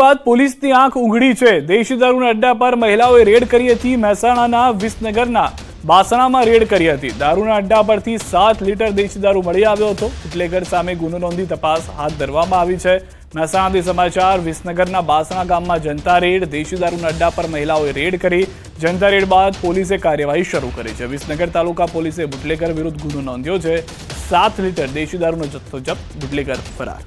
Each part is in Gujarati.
બાદ પોલીસ ની આંખ ઉગડી છે દેશી દારૂના અડ्डा પર મહિલાઓ એ રેડ કરી હતી મહેસાણાના વિસનગરના બાસણામાં રેડ કરી હતી દારૂના અડ्डा પરથી 7 લિટર દેશી દારૂ મળી આવ્યો હતો મુઠલેકર સામે ગુનો નોંધી તપાસ હાથ ધરવામાં આવી છે નસાનધી સમાચાર વિસનગરના બાસણા ગામમાં જનતા રેડ દેશી દારૂના અડ्डा પર મહિલાઓ એ રેડ કરી જનતા રેડ બાદ પોલીસે કાર્યવાહી શરૂ કરી છે વિસનગર તાલુકા પોલીસે મુઠલેકર વિરુદ્ધ ગુનો નોંધીયો છે 7 લિટર દેશી દારૂનો જથ્થો જપ્ત મુઠલેકર ફરાર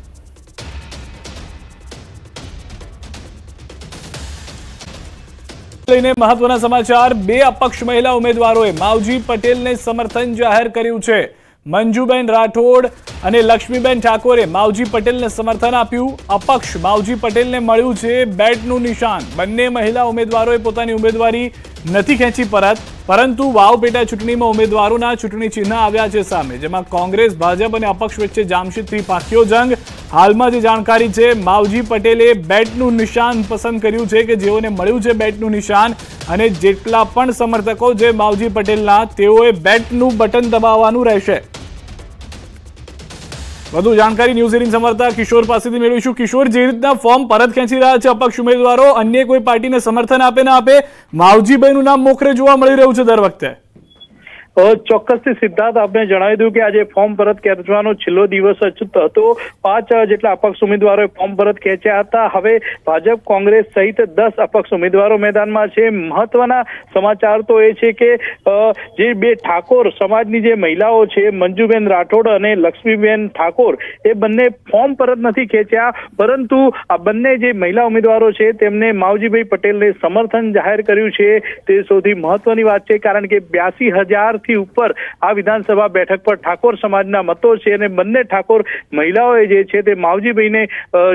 લઈને મહત્વના સમાચાર બે અપક્ષ મહિલા ઉમેદવારોએ માવજી પટેલને સમર્થન જાહેર કર્યું છે મંજુબેન રાઠોડ અને લક્ષ્મીબેન ઠાકોરે માવજી પટેલને સમર્થન આપ્યું અપક્ષ માવજી પટેલને મળ્યું છે બેટનું નિશાન બંને મહિલા ઉમેદવારોએ પોતાની ઉમેદવારી નથી ખેંચી પરત પરંતુ વાવ પેટા ચૂંટણીમાં ઉમેદવારોના ચૂંટણી ચિહ્ન આવ્યા છે સામે જેમાં કોંગ્રેસ ભાજપ અને અપક્ષ વચ્ચે જામશીદથી પાક્યો જંગ હાલમાં જે જાણકારી છે માવજી પટેલે બેટનું નિશાન પસંદ કર્યું છે કે જેઓને મળ્યું છે બેટનું નિશાન અને જેટલા પણ સમર્થકો જે માવજી પટેલના તેઓએ બેટનું બટન દબાવવાનું રહેશે વધુ જાણકારી ન્યૂઝ એટીન સમર્થક કિશોર પાસેથી મેળવીશું કિશોર જે રીતના ફોર્મ પરત ખેંચી રહ્યા છે અપક્ષ ઉમેદવારો અન્ય કોઈ પાર્ટીને સમર્થન આપે ના આપે માવજીભાઈનું નામ મોખરે જોવા મળી રહ્યું છે દર વખતે ચોક્કસથી સિદ્ધાર્થ આપને જણાવી દઉં કે આજે ફોર્મ પરત ખેંચવાનો છેલ્લો દિવસ હતો પાંચ જેટલા અપક્ષ ઉમેદવારોએ ફોર્મ પરત ખેંચ્યા હતા હવે ભાજપ કોંગ્રેસ સહિત દસ અપક્ષ ઉમેદવારો મેદાનમાં છે મહત્વના સમાચાર તો એ છે કે જે બે ઠાકોર સમાજની જે મહિલાઓ છે મંજુબેન રાઠોડ અને લક્ષ્મીબેન ઠાકોર એ બંને ફોર્મ પરત નથી ખેંચ્યા પરંતુ આ બંને જે મહિલા ઉમેદવારો છે તેમને માવજીભાઈ પટેલને સમર્થન જાહેર કર્યું છે તે સૌથી મહત્વની વાત છે કારણ કે બ્યાસી હજાર થી ઉપર આ વિધાનસભા બેઠક પર ઠાકોર સમાજના મતો છે અને બંને ઠાકોર મહિલાઓએ જે છે તે માવજીભાઈને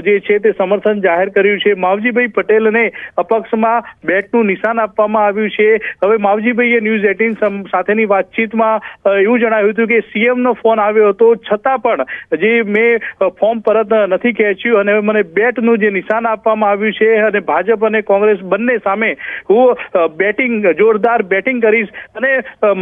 જે છે તે સમર્થન જાહેર કર્યું છે માવજીભાઈ પટેલને અપક્ષમાં બેટનું નિશાન આપવામાં આવ્યું છે હવે માવજીભાઈએ ન્યૂઝ એટીન સાથેની વાતચીતમાં એવું જણાવ્યું હતું કે સીએમનો ફોન આવ્યો હતો છતાં પણ જે મેં ફોર્મ પરત નથી ખેંચ્યું અને મને બેટનું જે નિશાન આપવામાં આવ્યું છે અને ભાજપ અને કોંગ્રેસ બંને સામે હું બેટિંગ જોરદાર બેટિંગ કરીશ અને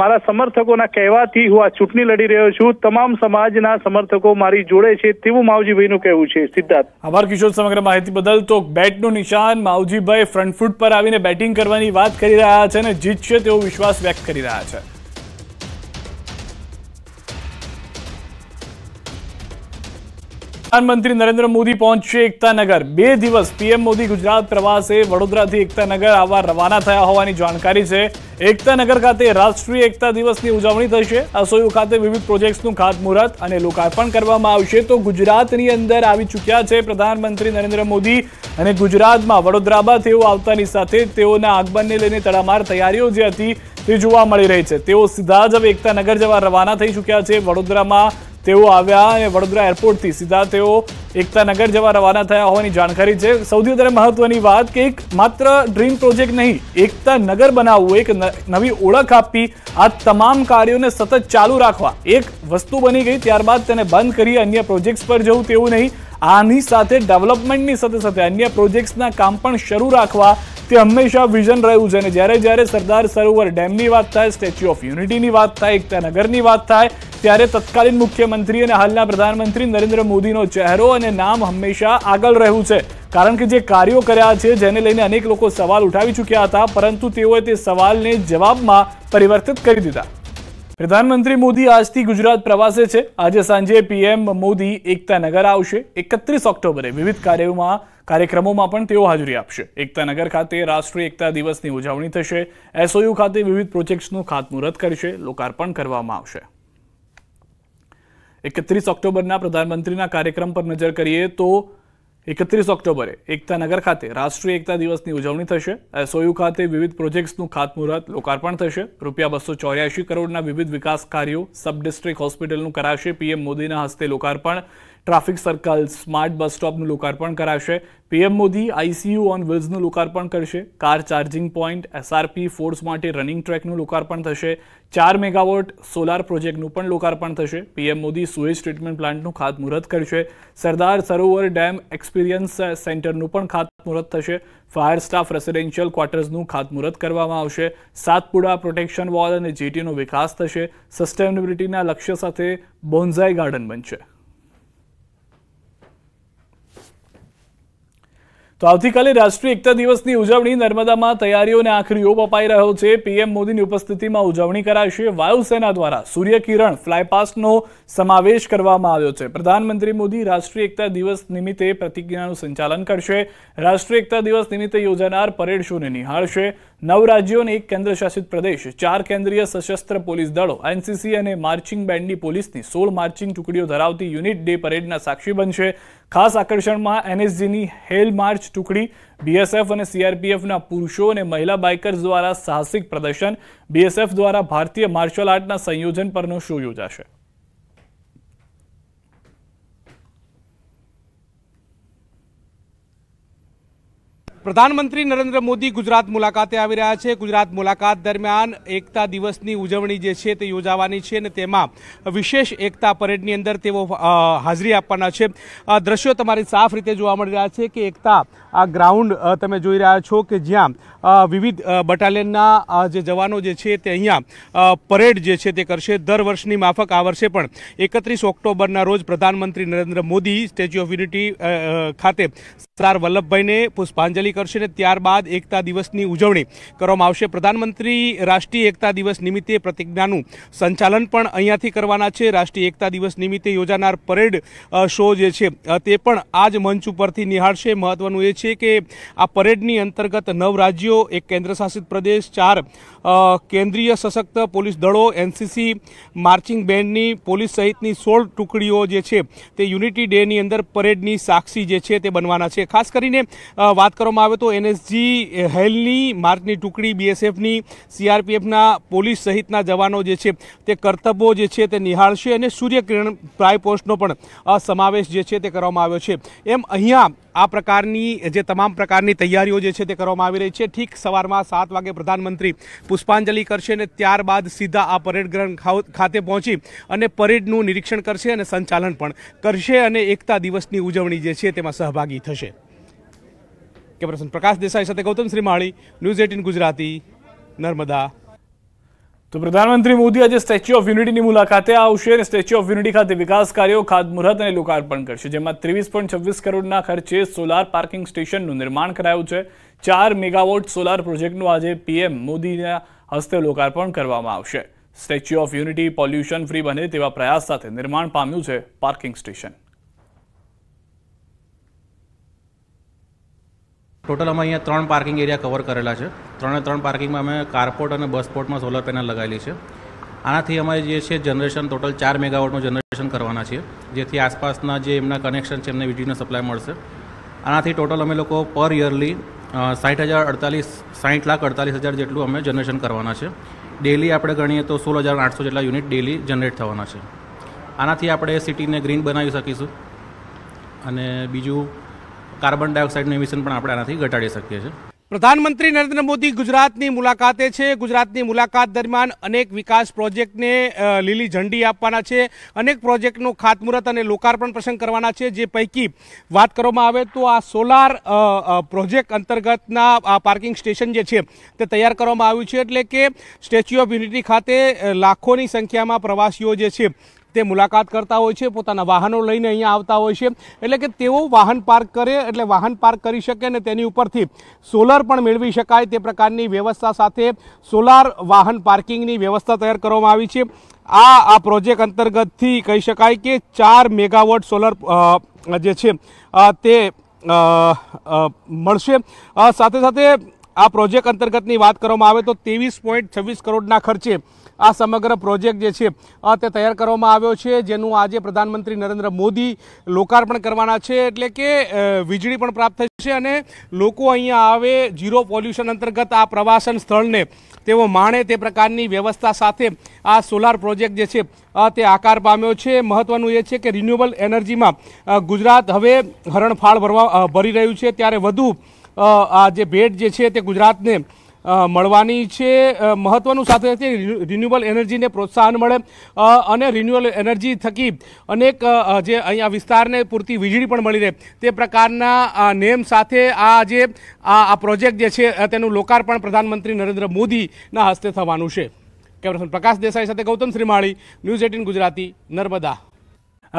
મારા સમર્થન સમર્થકોના કહેવાથી હું આ ચૂંટણી લડી રહ્યો છું તમામ સમાજના સમર્થકો મારી જોડે છે તેવું માવજીભાઈનું કહેવું છે સિદ્ધાર્થ આભાર કિશોર સમગ્ર માહિતી બદલ તો બેટનું નિશાન માવજીભાઈ ફ્રન્ટ ફૂટ પર આવીને બેટિંગ કરવાની વાત કરી રહ્યા છે અને જીતશે તેવો વિશ્વાસ વ્યક્ત કરી રહ્યા છે પ્રધાનમંત્રી નરેન્દ્ર મોદી પહોંચશે એકતાનગર બે દિવસ પીએમ મોદી ગુજરાત પ્રવાસે વડોદરાથી એકતાનગર આવવા રવાના થયા હોવાની જાણકારી છે એકતાનગર ખાતે રાષ્ટ્રીય એકતા દિવસની ઉજવણી થશે અસોયુ ખાતે વિવિધ પ્રોજેક્ટ્સનું ખાતમુહૂર્ત અને લોકાર્પણ કરવામાં આવશે તો ગુજરાતની અંદર આવી ચૂક્યા છે પ્રધાનમંત્રી નરેન્દ્ર મોદી અને ગુજરાતમાં વડોદરામાં તેઓ આવતાની સાથે તેઓના આગમનને લઈને તડામાર તૈયારીઓ જે હતી તે જોવા મળી રહી છે તેઓ સીધા જ હવે એકતાનગર જવા રવાના થઈ ચૂક્યા છે વડોદરામાં તેઓ આવ્યા અને વડોદરા એરપોર્ટથી સીધા તેઓ એકતાનગર જવા રવાના થયા હોવાની જાણકારી છે સૌથી વધારે મહત્વની વાત કે એક માત્ર ડ્રીમ પ્રોજેક્ટ નહીં એકતા નગર બનાવવું એક નવી ઓળખ આપી આ તમામ કાર્યોને સતત ચાલુ રાખવા એક વસ્તુ બની ગઈ ત્યારબાદ તેને બંધ કરી અન્ય પ્રોજેક્ટ્સ પર જવું તેવું નહીં આની સાથે ડેવલપમેન્ટની સાથે સાથે અન્ય પ્રોજેક્ટ્સના કામ પણ શરૂ રાખવા તે હંમેશા વિઝન રહ્યું છે અને જ્યારે જ્યારે સરદાર સરોવર ડેમની વાત થાય સ્ટેચ્યુ ઓફ યુનિટીની વાત થાય એકતા નગરની વાત થાય ત્યારે તત્કાલીન મુખ્યમંત્રી અને હાલના પ્રધાનમંત્રી નરેન્દ્ર મોદીનો ચહેરો અને નામ હંમેશા આગળ રહ્યું છે કારણ કે જે કાર્યો કર્યા છે જેને લઈને અનેક લોકો સવાલ ઉઠાવી ચૂક્યા હતા પરંતુ તેઓએ તે સવાલને જવાબમાં પરિવર્તિત કરી દીધા પ્રધાનમંત્રી મોદી આજથી ગુજરાત પ્રવાસે છે આજે સાંજે પીએમ મોદી એકતાનગર આવશે એકત્રીસ ઓક્ટોબરે વિવિધ કાર્યોમાં કાર્યક્રમોમાં પણ તેઓ હાજરી આપશે એકતાનગર ખાતે રાષ્ટ્રીય એકતા દિવસની ઉજવણી થશે એસઓયુ ખાતે વિવિધ પ્રોજેક્ટ્સનું ખાતમુહૂર્ત કરશે લોકાર્પણ કરવામાં આવશે એકત્રીસ ઓક્ટોબરના પ્રધાનમંત્રીના કાર્યક્રમ પર નજર કરીએ તો એકત્રીસ ઓક્ટોબરે એકતાનગર ખાતે રાષ્ટ્રીય એકતા દિવસની ઉજવણી થશે સોયુ ખાતે વિવિધ પ્રોજેક્ટ્સનું ખાતમુહૂર્ત લોકાર્પણ થશે રૂપિયા બસો ચોર્યાસી કરોડના વિવિધ વિકાસ કાર્યો સબ ડિસ્ટ્રિક્ટ હોસ્પિટલનું કરાશે પીએમ મોદીના હસ્તે લોકાર્પણ ટ્રાફિક સર્કલ સ્માર્ટ બસ સ્ટોપનું લોકાર્પણ કરાશે પીએમ મોદી આઈસીયુ ઓન વ્હીલ્સનું લોકાર્પણ કરશે car charging point SRP force માટે રનિંગ ટ્રેકનું લોકાર્પણ થશે ચાર મેગાવોટ સોલાર પ્રોજેક્ટનું પણ લોકાર્પણ થશે પીએમ મોદી સુએજ ટ્રીટમેન્ટ પ્લાન્ટનું ખાતમુહૂર્ત કરશે સરદાર સરોવર ડેમ એક્સપિરિયન્સ સેન્ટરનું પણ ખાતમુહૂર્ત થશે ફાયર સ્ટાફ રેસિડેન્શિયલ ક્વાર્ટર્સનું ખાતમુહૂર્ત કરવામાં આવશે સાતપુડા પ્રોટેક્શન વોલ અને જેટીનો વિકાસ થશે સસ્ટેનેબિલિટીના લક્ષ્ય સાથે બોન્ઝાઈ ગાર્ડન બનશે તો આવતીકાલે રાષ્ટ્રીય એકતા દિવસની ઉજવણી નર્મદામાં તૈયારીઓને આખરી ઓપ અપાઈ રહ્યો છે પીએમ મોદીની ઉપસ્થિતિમાં ઉજવણી કરાશે વાયુસેના દ્વારા સૂર્યકિરણ ફ્લાયપાસ્ટનો સમાવેશ કરવામાં આવ્યો છે પ્રધાનમંત્રી મોદી રાષ્ટ્રીય એકતા દિવસ નિમિત્તે પ્રતિજ્ઞાનું સંચાલન કરશે રાષ્ટ્રીય એકતા દિવસ નિમિત્તે યોજાનાર પરેડ શોને નિહાળશે નવ રાજ્યો અને એક કેન્દ્રશાસિત પ્રદેશ ચાર કેન્દ્રીય સશસ્ત્ર પોલીસ દળો એનસીસી અને માર્ચિંગ બેન્ડની પોલીસની સોળ માર્ચિંગ ટુકડીઓ ધરાવતી યુનિટ ડે પરેડના સાક્ષી બનશે ખાસ આકર્ષણમાં એનએસજીની હેલ માર્ચ ટુકડી બીએસએફ અને સીઆરપીએફના પુરુષો અને મહિલા બાઇકર્સ દ્વારા સાહસિક પ્રદર્શન બીએસએફ દ્વારા ભારતીય માર્શલ આર્ટના સંયોજન પરનો શો યોજાશે પ્રધાનમંત્રી નરેન્દ્ર મોદી ગુજરાત મુલાકાતે આવી રહ્યા છે ગુજરાત મુલાકાત દરમિયાન એકતા દિવસની ઉજવણી જે છે તે યોજાવાની છે અને તેમાં વિશેષ એકતા પરેડની અંદર તેઓ હાજરી આપવાના છે દ્રશ્યો તમારી સાફ રીતે જોવા મળી રહ્યા છે કે એકતા આ ગ્રાઉન્ડ તમે જોઈ રહ્યા છો કે જ્યાં વિવિધ બટાલિયનના જે જવાનો જે છે તે અહીંયા પરેડ જે છે તે કરશે દર વર્ષની માફક આ વર્ષે પણ એકત્રીસ ઓક્ટોબરના રોજ પ્રધાનમંત્રી Narendra Modi statue of unity ખાતે સરદાર વલ્લભભાઈને પુષ્પાંજલિ કરશે અને ત્યારબાદ એકતા દિવસની ઉજવણી કરવામાં આવશે પ્રધાનમંત્રી રાષ્ટ્રીય એકતા દિવસ નિમિત્તે પ્રતિજ્ઞાનું સંચાલન પણ અહીંયાથી કરવાના છે રાષ્ટ્રીય એકતા દિવસ નિમિત્તે યોજાનાર પરેડ શો જે છે તે પણ આ જ મંચ ઉપરથી નિહાળશે મહત્વનું એ છે કે આ પરેડની અંતર્ગત નવ રાજ્યો એક કેન્દ્રશાસિત પ્રદેશ ચાર કેન્દ્રીય સશક્ત પોલીસ દળો એનસીસી માર્ચિંગ બેન્ડની પોલીસ સહિતની સોળ ટુકડીઓ જે છે તે યુનિટી ડેની અંદર પરેડની સાક્ષી જે છે તે બનવાના છે ખાસ કરીને વાત કરવામાં આવે તો એનએસજી હેલની માર્ચની ટુકડી બીએસએફની સીઆરપીએફના પોલીસ સહિતના જવાનો જે છે તે કરતબો જે છે તે નિહાળશે અને સૂર્યકિરણ ટ્રાય પોસ્ટનો પણ સમાવેશ જે છે તે કરવામાં આવ્યો છે એમ અહીંયા આ પ્રકારની જે તમામ પ્રકારની તૈયારીઓ જે છે તે કરવામાં આવી રહી છે ઠીક સવારમાં સાત વાગે પ્રધાનમંત્રી પુષ્પાંજલિ કરશે અને ત્યારબાદ સીધા આ પરેડ ગ્રાઉન્ડ ખાતે પહોંચી અને પરેડનું નિરીક્ષણ કરશે અને સંચાલન પણ કરશે અને એકતા દિવસની ઉજવણી જે છે તેમાં સહભાગી થશે કેમેરા પ્રકાશ દેસાઈ સાથે ગૌતમ શ્રીમાળી ન્યૂઝ એટીન ગુજરાતી નર્મદા તો પ્રધાનમંત્રી મોદી આજે સ્ટેચ્યુ ઓફ યુનિટીની મુલાકાતે આવશે અને સ્ટેચ્યુ ઓફ યુનિટી ખાતે વિકાસ કાર્યો ખાતમુહૂર્ત અને લોકાર્પણ કરશે જેમાં ત્રેવીસ છવ્વીસ કરોડના ખર્ચે સોલાર પાર્કિંગ સ્ટેશનનું નિર્માણ કરાયું છે ચાર મેગાવોટ સોલાર પ્રોજેક્ટનું આજે પીએમ મોદીના હસ્તે લોકાર્પણ કરવામાં આવશે statue of unity pollution free બને તેવા પ્રયાસ સાથે નિર્માણ પામ્યું છે પાર્કિંગ સ્ટેશન ટોટલ અમે અહીંયા ત્રણ પાર્કિંગ એરિયા કવર કરેલા છે ત્રણે ત્રણ પાર્કિંગમાં અમે કારપોર્ટ અને બસ પોર્ટમાં સોલર પેનલ લગાવેલી છે આનાથી અમારે જે છે જનરેશન ટોટલ ચાર મેગાવોટનું જનરેશન કરવાના છે જેથી આસપાસના જે એમના કનેક્શન છે એમને વીજળીનો સપ્લાય મળશે આનાથી ટોટલ અમે લોકો પર યરલી સાઠ હજાર અડતાલીસ સાઠ લાખ અડતાલીસ હજાર જેટલું અમે જનરેશન કરવાના છે ડેલી આપણે ગણીએ તો સોળ હજાર આઠસો જેટલા યુનિટ ડેલી જનરેટ થવાના છે આનાથી આપણે સિટીને ગ્રીન બનાવી શકીશું અને બીજું કાર્બન ડાયોક્સાઇડનું એમિશન પણ આપણે આનાથી ઘટાડી શકીએ છીએ પ્રધાનમંત્રી નરેન્દ્ર મોદી ગુજરાતની મુલાકાતે છે ગુજરાતની મુલાકાત દરમિયાન અનેક વિકાસ પ્રોજેક્ટને લીલી ઝંડી આપવાના છે અનેક પ્રોજેક્ટનું ખાતમુહૂર્ત અને લોકાર્પણ પ્રસંગ કરવાના છે જે પૈકી વાત કરવામાં આવે તો આ સોલાર પ્રોજેક્ટ અંતર્ગતના આ પાર્કિંગ સ્ટેશન જે છે તે તૈયાર કરવામાં આવ્યું છે એટલે કે સ્ટેચ્યુ ઓફ યુનિટી ખાતે લાખોની સંખ્યામાં પ્રવાસીઓ જે છે તે મુલાકાત કરતા હોય છે પોતાના વાહનો લઈને અહીંયા આવતા હોય છે એટલે કે તેઓ વાહન પાર્ક કરે એટલે વાહન પાર્ક કરી શકે અને તેની ઉપરથી સોલર પણ મેળવી શકાય તે પ્રકારની વ્યવસ્થા સાથે સોલાર વાહન પાર્કિંગની વ્યવસ્થા તૈયાર કરવામાં આવી છે આ આ પ્રોજેક્ટ અંતર્ગતથી કહી શકાય કે ચાર મેગાવોટ સોલર જે છે તે મળશે સાથે સાથે આ પ્રોજેક્ટ અંતર્ગતની વાત કરવામાં આવે તો ત્રેવીસ પોઈન્ટ છવ્વીસ કરોડના ખર્ચે આ સમગ્ર પ્રોજેક્ટ જે છે તે તૈયાર કરવામાં આવ્યો છે જેનું આજે પ્રધાનમંત્રી નરેન્દ્ર મોદી લોકાર્પણ કરવાના છે એટલે કે વીજળી પણ પ્રાપ્ત થશે અને લોકો અહીંયા આવે ઝીરો પોલ્યુશન અંતર્ગત આ પ્રવાસન સ્થળને તેઓ માણે તે પ્રકારની વ્યવસ્થા સાથે આ સોલાર પ્રોજેક્ટ જે છે તે આકાર પામ્યો છે મહત્વનું એ છે કે રિન્યુએબલ એનર્જીમાં ગુજરાત હવે હરણફાળ ભરવા ભરી રહ્યું છે ત્યારે વધુ આ જે ભેટ જે છે તે ગુજરાતને મળવાની છે મહત્ત્વનું સાથે છે રિન્યુએબલ એનર્જીને પ્રોત્સાહન મળે અને રિન્યુઅલ એનર્જી થકી અનેક જે અહીંયા વિસ્તારને પૂરતી વીજળી પણ મળી રહે તે પ્રકારના નેમ સાથે આ જે આ પ્રોજેક્ટ જે છે તેનું લોકાર્પણ પ્રધાનમંત્રી નરેન્દ્ર મોદીના હસ્તે થવાનું છે કેમેરાસન પ્રકાશ દેસાઈ સાથે ગૌતમ શ્રીમાળી ન્યૂઝ એટીન ગુજરાતી નર્મદા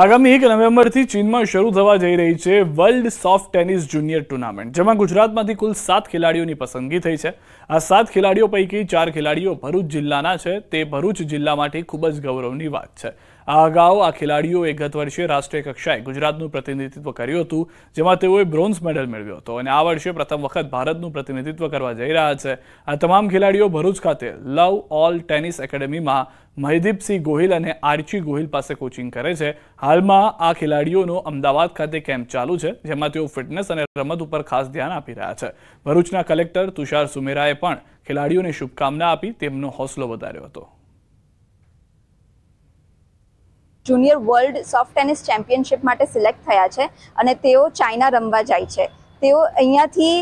આગામી એક નવેમ્બરથી ચીનમાં શરૂ થવા જઈ રહી છે world soft tennis junior tournament જેમાં ગુજરાતમાંથી કુલ સાત ખેલાડીઓની પસંદગી થઈ છે આ સાત ખેલાડીઓ પૈકી ચાર ખેલાડીઓ ભરૂચ જિલ્લાના છે તે ભરૂચ જિલ્લા માટે ખૂબ જ ગૌરવની વાત છે આ અગાઉ આ ખેલાડીઓએ ગત વર્ષે રાષ્ટ્રીય કક્ષાએ ગુજરાતનું પ્રતિનિધિત્વ કર્યું હતું જેમાં તેઓએ બ્રોન્ઝ મેડલ મેળવ્યો હતો અને આ વર્ષે પ્રથમ વખત ભારતનું પ્રતિનિધિત્વ કરવા જઈ રહ્યા છે આ તમામ ખેલાડીઓ ભરૂચ ખાતે લવ ઓલ ટેનિસ એકેડેમીમાં મહિદીપસિંહ ગોહિલ અને આર્ચી ગોહિલ પાસે કોચિંગ કરે છે હાલમાં આ ખેલાડીઓનો અમદાવાદ ખાતે કેમ્પ ચાલુ છે જેમાં તેઓ ફિટનેસ અને રમત ઉપર ખાસ ધ્યાન આપી રહ્યા છે ભરૂચના કલેક્ટર તુષાર સુમેરાએ પણ ખેલાડીઓને શુભકામના આપી તેમનો હોસલો વધાર્યો હતો junior world soft tennis championship માટે સિલેક્ટ થયા છે અને તેઓ ચાઇના રમવા જાય છે તેઓ અહીંયાથી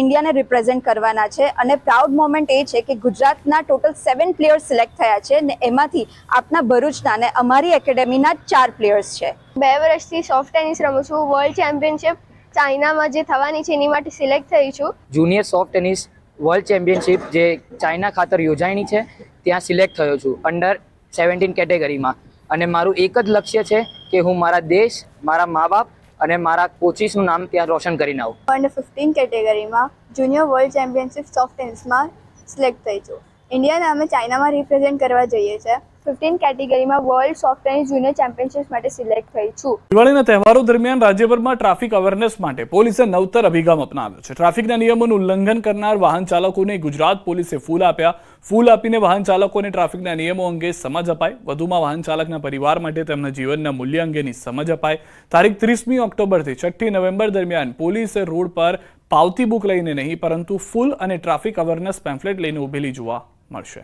ઇન્ડિયાને રિપ્રેઝેન્ટ કરવાના છે અને પ્રાઉડ મોમેન્ટ એ છે કે ગુજરાતના ટોટલ સેવન પ્લેયર્સ સિલેક્ટ થયા છે ને એમાંથી આપના ભરૂચના અને અમારી એકેડેમીના ચાર પ્લેયર્સ છે બે વર્ષથી સોફ્ટ ટેનિસ રમું છું વર્લ્ડ ચેમ્પિયનશિપ ચાઇનામાં જે થવાની છે એની માટે સિલેક્ટ થઈ છું junior soft tennis world championship જે ચાઇના ખાતર યોજાણી છે ત્યાં સિલેક્ટ થયો છું અંડર સેવન્ટીન કેટેગરીમાં અને મારું એક જ લક્ષ્ય છે કે હું મારા દેશ મારા મા બાપ અને મારા કોચિસનું નામ ત્યાં રોશન કરીને આવું અંડર ફિફ્ટીન કેટેગરીમાં જુનિયર વર્લ્ડ ચેમ્પિયનશિપ સોફ્ટ ટેનિસમાં સિલેક્ટ થઈ છું ઇન્ડિયાને અમે ચાઇનામાં રિપ્રેઝેન્ટ કરવા જઈએ છીએ ફિફ્ટીન કેટેગરીમાં world soft tennis junior championship માટે સિલેક્ટ થઈ છું દિવાળીના તહેવારો દરમિયાન રાજ્યભરમાં ટ્રાફિક અવેરનેસ માટે પોલીસે નવતર અભિગમ અપનાવ્યો છે ટ્રાફિકના નિયમોનું ઉલ્લંઘન કરનાર વાહન ચાલકોને ગુજરાત પોલીસે ફૂલ આપ્યા ફૂલ આપીને વાહન ચાલકોને ટ્રાફિકના નિયમો અંગે સમજ અપાય વધુમાં વાહન ચાલકના પરિવાર માટે તેમના જીવનના મૂલ્ય અંગેની સમજ અપાય તારીખ ત્રીસમી ઓક્ટોબરથી છઠ્ઠી નવેમ્બર દરમિયાન પોલીસે રોડ પર પાવતી બુક લઈને નહીં પરંતુ ફૂલ અને ટ્રાફિક અવેરનેસ પેમ્ફલેટ લઈને ઉભેલી જોવા મળશે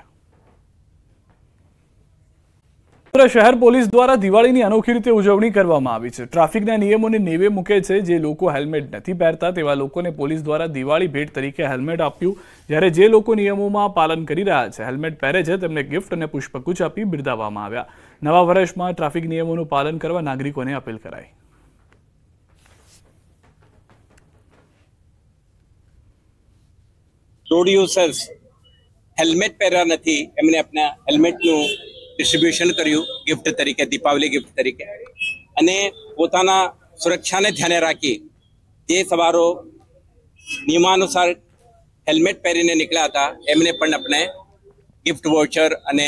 વડોદરા શહેર પોલીસ દ્વારા દિવાળીની અનોખી રીતે ઉજવણી કરવામાં આવી છે ટ્રાફિકના નિયમોને નેવે મૂકે છે જે લોકો હેલ્મેટ નથી પહેરતા તેવા લોકોને પોલીસ દ્વારા દિવાળી ભેટ તરીકે હેલ્મેટ આપ્યું જ્યારે જે લોકો નિયમોમાં પાલન કરી રહ્યા છે હેલ્મેટ પહેરે છે તેમને ગિફ્ટ અને પુષ્પગુચ્છ આપી બિરદાવવામાં આવ્યા નવા વર્ષમાં ટ્રાફિક નિયમોનું પાલન કરવા નાગરિકોને અપીલ કરાઈ રોડ યુઝર્સ હેલ્મેટ પહેર્યા નથી એમને આપણા હેલ્મેટનું ડિસ્ટ્રીબ્યુશન કર્યું ગિફ્ટ તરીકે દીપાવલી ગિફ્ટ તરીકે અને પોતાના સુરક્ષાને ધ્યાને રાખી તે સવારો નિયમાનુસાર હેલ્મેટ પહેરીને નીકળ્યા હતા એમને પણ આપણે ગિફ્ટ વોચર અને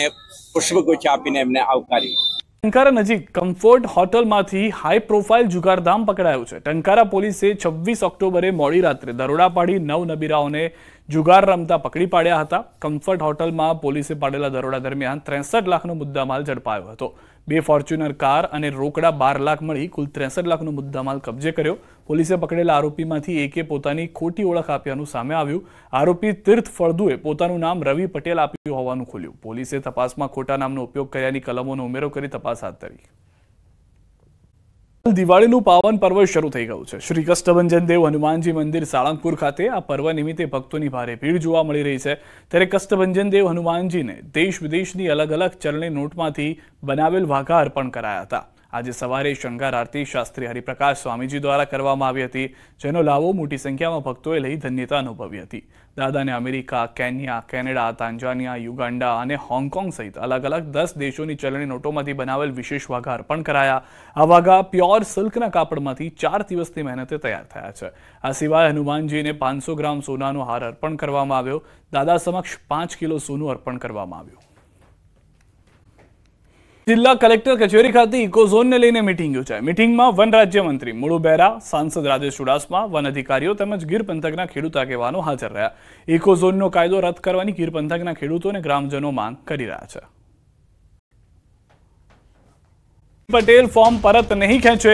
પુષ્પગુચ્છ આપીને એમને આવકાર્યું ટંકારા નજીક કમ્ફર્ટ હોટલમાંથી હાઈ પ્રોફાઇલ જુગારધામ પકડાયો છે ટંકારા પોલીસે છવ્વીસ ઓક્ટોબરે મોડી રાત્રે દરોડા પાડી નવ નબીરાઓને જુગાર રમતા પકડી પાડ્યા હતા કમ્ફર્ટ હોટલમાં પોલીસે પાડેલા દરોડા દરમિયાન ત્રેસઠ લાખનો મુદ્દામાલ ઝડપાયો હતો બે ફોર્ચ્યુનર કાર અને રોકડા બાર લાખ મળી કુલ ત્રેસઠ લાખનો મુદ્દામાલ કબજે કર્યો પોલીસે પકડેલા આરોપીમાંથી એકે પોતાની ખોટી ઓળખ આપ્યાનું સામે આવ્યું આરોપી તીર્થ ફળદુએ પોતાનું નામ રવિ પટેલ આપ્યું હોવાનું ખુલ્યું પોલીસે તપાસમાં ખોટા નામનો ઉપયોગ કર્યાની કલમોનો ઉમેરો કરી તપાસ હાથ ધરી દિવાળીનું પાવન પર્વ શરૂ થઈ ગયું છે શ્રી કષ્ટભંજન દેવ હનુમાનજી મંદિર સાળંગપુર ખાતે આ પર્વ નિમિત્તે ભક્તોની ભારે ભીડ જોવા મળી રહી છે ત્યારે કષ્ટભંજન દેવ હનુમાનજીને દેશ વિદેશની અલગ અલગ ચરણી નોટમાંથી બનાવેલ વાઘા અર્પણ કરાયા હતા આજે સવારે શણગાર આરતી શાસ્ત્રી હરિપ્રકાશ સ્વામીજી દ્વારા કરવામાં આવી હતી જેનો લાવો મોટી સંખ્યામાં ભક્તોએ લઈ ધન્યતા અનુભવી હતી દાદાને America Kenya Canada Tanzania Uganda અને હોંગકોંગ સહિત અલગ અલગ દસ દેશોની ચલણી નોટોમાંથી બનાવેલ વિશેષ વાઘા અર્પણ કરાયા આ વાઘા પ્યોર સિલ્કના કાપડમાંથી ચાર દિવસની મહેનતે તૈયાર થયા છે આ સિવાય હનુમાનજીને પાંચસો ગ્રામ સોનાનો હાર અર્પણ કરવામાં આવ્યો દાદા સમક્ષ પાંચ કિલો સોનું અર્પણ કરવામાં આવ્યું જિલ્લા કલેક્ટર કચેરી ખાતે ઇકોઝોનને લઈને મિટિંગ યોજાઈ મિટિંગમાં વન રાજ્યમંત્રી મુળુ બેરા સાંસદ રાજેશ ચુડાસમા વન અધિકારીઓ તેમજ ગીર પંથકના ખેડૂત આગેવાનો હાજર રહ્યા ઇકોઝોનનો કાયદો રદ કરવાની ગીર પંથકના ખેડૂતો ગ્રામજનો માંગ કરી રહ્યા છે પટેલ ફોર્મ પરત નહીં ખેંચે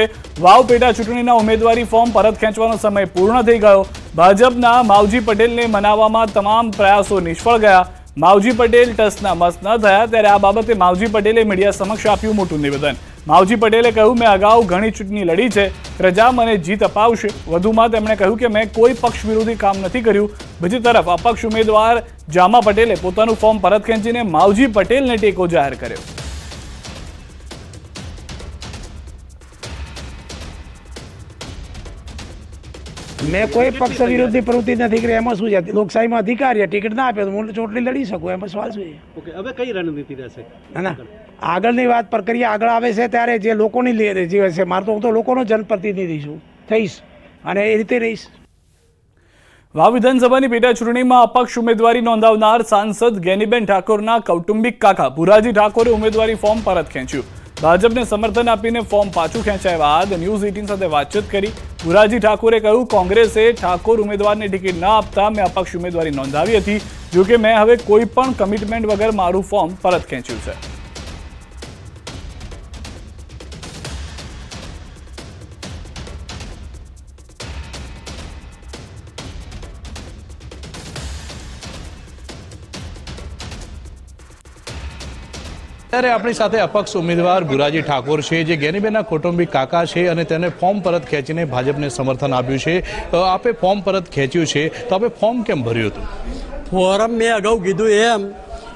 વાવ પેટા ચૂંટણીના ઉમેદવારી ફોર્મ પરત ખેંચવાનો સમય પૂર્ણ થઈ ગયો ભાજપના માવજી પટેલને મનાવવામાં તમામ પ્રયાસો નિષ્ફળ ગયા માવજી પટેલ ટસના મસ્ત ન થયા ત્યારે આ બાબતે માવજી પટેલે મીડિયા સમક્ષ આપ્યું મોટું નિવેદન માવજી પટેલે કહ્યું મેં અગાઉ ઘણી ચૂંટણી લડી છે પ્રજા મને જીત અપાવશે વધુમાં તેમણે કહ્યું કે મેં કોઈ પક્ષ વિરોધી કામ નથી કર્યું બીજી તરફ અપક્ષ ઉમેદવાર જામા પટેલે પોતાનું ફોર્મ પરત ખેંચીને માવજી પટેલને ટેકો જાહેર કર્યો મેં કોઈ પક્ષ વિરોધની પ્રવૃત્તિ નથી કરી એમાં શું છે લોકશાહીમાં અધિકાર છે ટિકિટ ના આપે તો હું ચૂંટણી લડી શકું એમાં સવાલ શું છે હવે કઈ રણનીતિ રહેશે ના ના આગળની વાત પ્રક્રિયા આગળ આવે છે ત્યારે જે લોકોની લે જે છે મારે તો હું તો લોકોનો જનપ્રતિનિધિ છું થઈશ અને એ રીતે રહીશ વાવ વિધાનસભાની ચૂંટણીમાં અપક્ષ ઉમેદવારી નોંધાવનાર સાંસદ ગેનીબેન ઠાકોરના કૌટુંબિક કાકા ભુરાજી ઠાકોરે ઉમેદવારી ફોર્મ પરત ખેંચ્યું ભાજપને સમર્થન આપીને ફોર્મ પાછું ખેંચાય બાદ ન્યૂઝ એઇટીન સાથે વાતચીત કરી ગુરાજી ઠાકોરે કહ્યું કોંગ્રેસે ઠાકોર ઉમેદવારને ટિકિટ ન આપતા મેં અપક્ષ ઉમેદવારી નોંધાવી હતી જોકે મેં હવે કોઈપણ કમિટમેન્ટ વગર મારું ફોર્મ પરત ખેંચ્યું છે ત્યારે આપણી સાથે અપક્ષ ઉમેદવાર ગુરાજી ઠાકોર છે જે ગેનીબેનના કૌટુંબિક કાકા છે અને તેને ફોર્મ પરત ખેંચીને ભાજપને સમર્થન આપ્યું છે આપે ફોર્મ પરત ખેંચ્યું છે તો આપે ફોર્મ કેમ ભર્યું હતું ફોરમ મેં અગાઉ કીધું એમ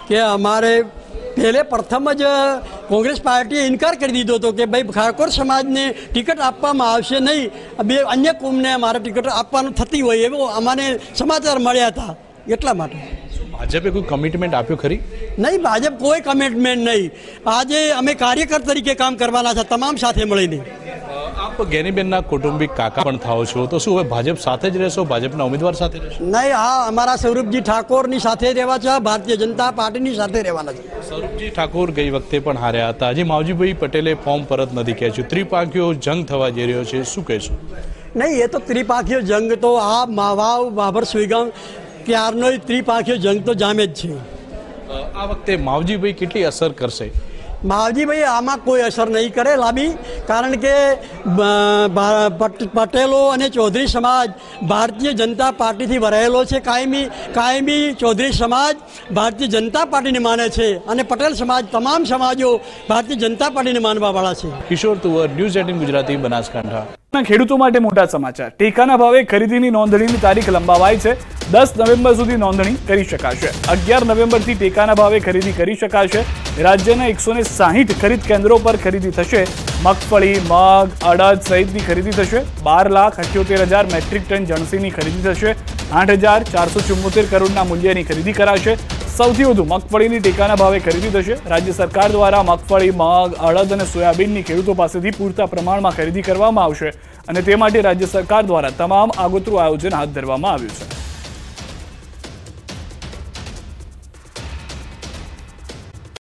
કે અમારે પહેલે પ્રથમ જ કોંગ્રેસ પાર્ટીએ ઇનકાર કરી દીધો હતો કે ભાઈ ખારકોર સમાજને ટિકિટ આપવામાં આવશે નહીં બે અન્ય કુંભને અમારે ટિકિટ આપવાનું થતી હોય એવો અમારે સમાચાર મળ્યા હતા એટલા માટે ભાજપે કોઈ કમિટમેન્ટ આપ્યું ખરી નહીં ભાજપ કોઈ કમિટમેન્ટ નહીં આજે અમે કાર્યકર તરીકે કામ કરવાના છે તમામ સાથે મળીને આપ ગેનીબેનના કૌટુંબિક કાકા પણ થાઓ છો તો શું હવે ભાજપ સાથે જ રહેશો ભાજપના ઉમેદવાર સાથે રહેશો નહીં હા અમારા સ્વરૂપજી ઠાકોરની સાથે રહેવા છે ભારતીય જનતા પાર્ટીની સાથે રહેવાના છે સ્વરૂપજી ઠાકોર ગઈ વખતે પણ હાર્યા હતા આજે માવજીભાઈ પટેલે ફોર્મ પરત નથી ખેંચ્યું ત્રિપાંખીઓ જંગ થવા જઈ રહ્યો છે શું કહેશું નહીં એ તો ત્રિપાંખીઓ જંગ તો આ માવાવ બાબર સુઈગામ કે આરનો ત્રિપાખીઓ જંગ તો જામે જ છે આ વખતે માવજીભાઈ કેટલી અસર કરશે માવજીભાઈ આમાં કોઈ અસર નહીં કરે લાંબી કારણ કે પટેલો અને ચૌધરી સમાજ ભારતીય જનતા પાર્ટીથી વરાયેલો છે કાયમી કાયમી ચૌધરી સમાજ ભારતીય જનતા પાર્ટીને માને છે અને પટેલ સમાજ તમામ સમાજો ભારતીય જનતા પાર્ટીને માનવાવાળા છે કિશોર તુવર ન્યૂઝ એટીન ગુજરાતી બનાસકાંઠા ખેડૂતો માટે મોટા સમાચાર ટેકાના ભાવે ખરીદીની નોંધણીની તારીખ લંબાવાય છે દસ નવેમ્બર સુધી નોંધણી કરી શકાશે અગિયાર નવેમ્બરથી ટેકાના ભાવે ખરીદી કરી શકાશે રાજ્યના એકસો ને સાહીઠ ખરીદ કેન્દ્રો પર ખરીદી થશે મગફળી મગ અડદ સહિતની ખરીદી થશે બાર લાખ અઠ્યોતેર હજાર મેટ્રિક ટન જણસીની ખરીદી થશે આઠ હજાર ચારસો ચુમ્મોતેર કરોડના મૂલ્યની ખરીદી કરાશે સૌથી વધુ મગફળીની ટેકાના ભાવે ખરીદી થશે રાજ્ય સરકાર દ્વારા મગફળી મગ અડદ અને સોયાબીનની ખેડૂતો પાસેથી પૂરતા પ્રમાણમાં ખરીદી કરવામાં આવશે અને તે માટે રાજ્ય સરકાર દ્વારા તમામ આગોતરું આયોજન હાથ ધરવામાં આવ્યું છે